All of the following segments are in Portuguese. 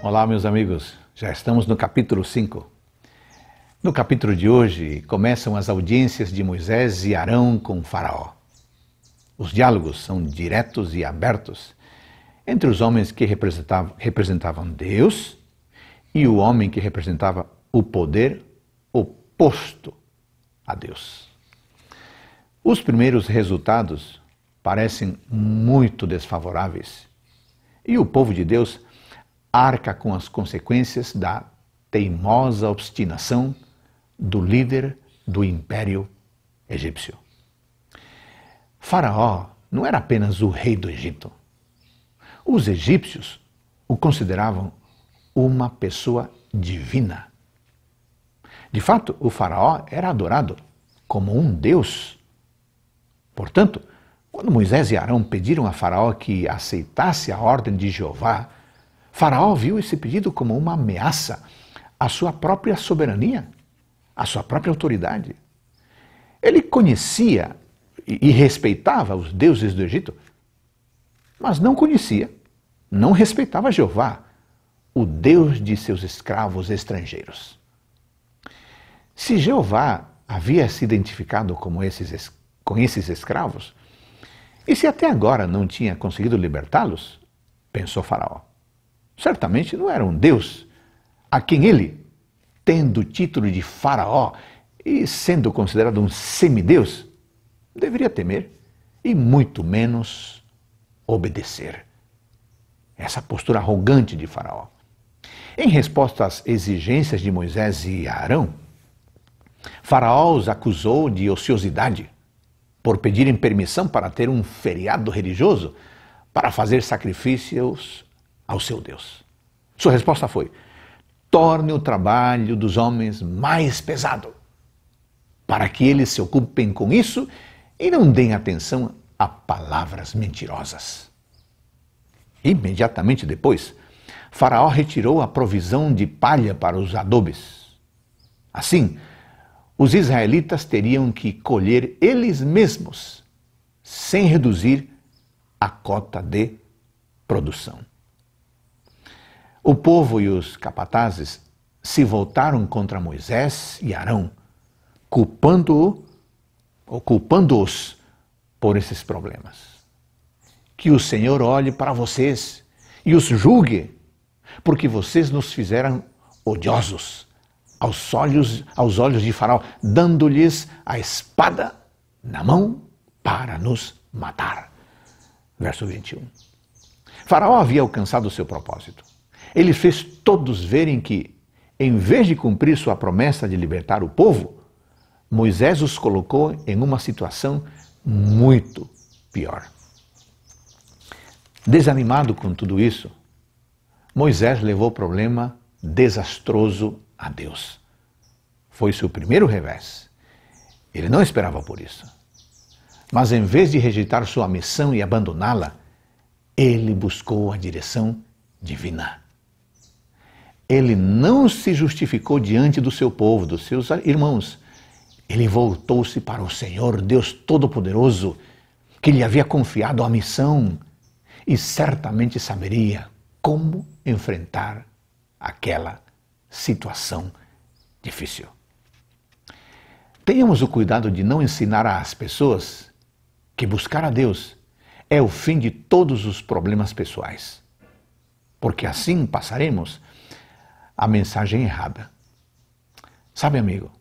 Olá, meus amigos. Já estamos no capítulo 5. No capítulo de hoje, começam as audiências de Moisés e Arão com Faraó. Os diálogos são diretos e abertos entre os homens que representavam, representavam Deus e o homem que representava o poder oposto a Deus. Os primeiros resultados parecem muito desfavoráveis e o povo de Deus arca com as consequências da teimosa obstinação do líder do império egípcio. Faraó não era apenas o rei do Egito. Os egípcios o consideravam uma pessoa divina. De fato, o Faraó era adorado como um deus. Portanto, quando Moisés e Arão pediram a Faraó que aceitasse a ordem de Jeová Faraó viu esse pedido como uma ameaça à sua própria soberania, à sua própria autoridade. Ele conhecia e respeitava os deuses do Egito, mas não conhecia, não respeitava Jeová, o Deus de seus escravos estrangeiros. Se Jeová havia se identificado como esses, com esses escravos, e se até agora não tinha conseguido libertá-los, pensou Faraó, certamente não era um deus, a quem ele, tendo o título de Faraó e sendo considerado um semideus, deveria temer e muito menos obedecer. Essa postura arrogante de Faraó. Em resposta às exigências de Moisés e Arão, Faraó os acusou de ociosidade por pedirem permissão para ter um feriado religioso para fazer sacrifícios ao seu Deus? Sua resposta foi: torne o trabalho dos homens mais pesado, para que eles se ocupem com isso e não deem atenção a palavras mentirosas. Imediatamente depois, Faraó retirou a provisão de palha para os adobes. Assim, os israelitas teriam que colher eles mesmos, sem reduzir a cota de produção. O povo e os capatazes se voltaram contra Moisés e Arão, culpando culpando-os por esses problemas. Que o Senhor olhe para vocês e os julgue, porque vocês nos fizeram odiosos aos olhos, aos olhos de Faraó, dando-lhes a espada na mão para nos matar. Verso 21. Faraó havia alcançado o seu propósito. Ele fez todos verem que, em vez de cumprir sua promessa de libertar o povo, Moisés os colocou em uma situação muito pior. Desanimado com tudo isso, Moisés levou o problema desastroso a Deus. Foi seu primeiro revés. Ele não esperava por isso. Mas em vez de rejeitar sua missão e abandoná-la, ele buscou a direção divina ele não se justificou diante do seu povo, dos seus irmãos. Ele voltou-se para o Senhor, Deus Todo-Poderoso, que lhe havia confiado a missão e certamente saberia como enfrentar aquela situação difícil. Tenhamos o cuidado de não ensinar às pessoas que buscar a Deus é o fim de todos os problemas pessoais, porque assim passaremos a mensagem errada. Sabe, amigo,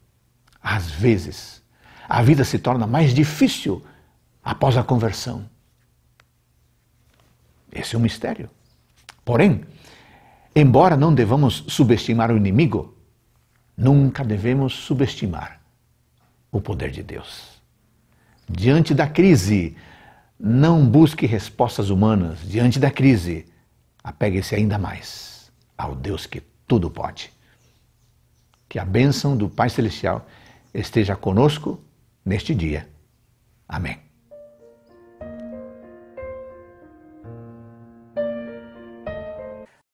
às vezes a vida se torna mais difícil após a conversão. Esse é um mistério. Porém, embora não devamos subestimar o inimigo, nunca devemos subestimar o poder de Deus. Diante da crise, não busque respostas humanas. Diante da crise, apegue-se ainda mais ao Deus que tudo pode. Que a bênção do Pai Celestial esteja conosco neste dia. Amém.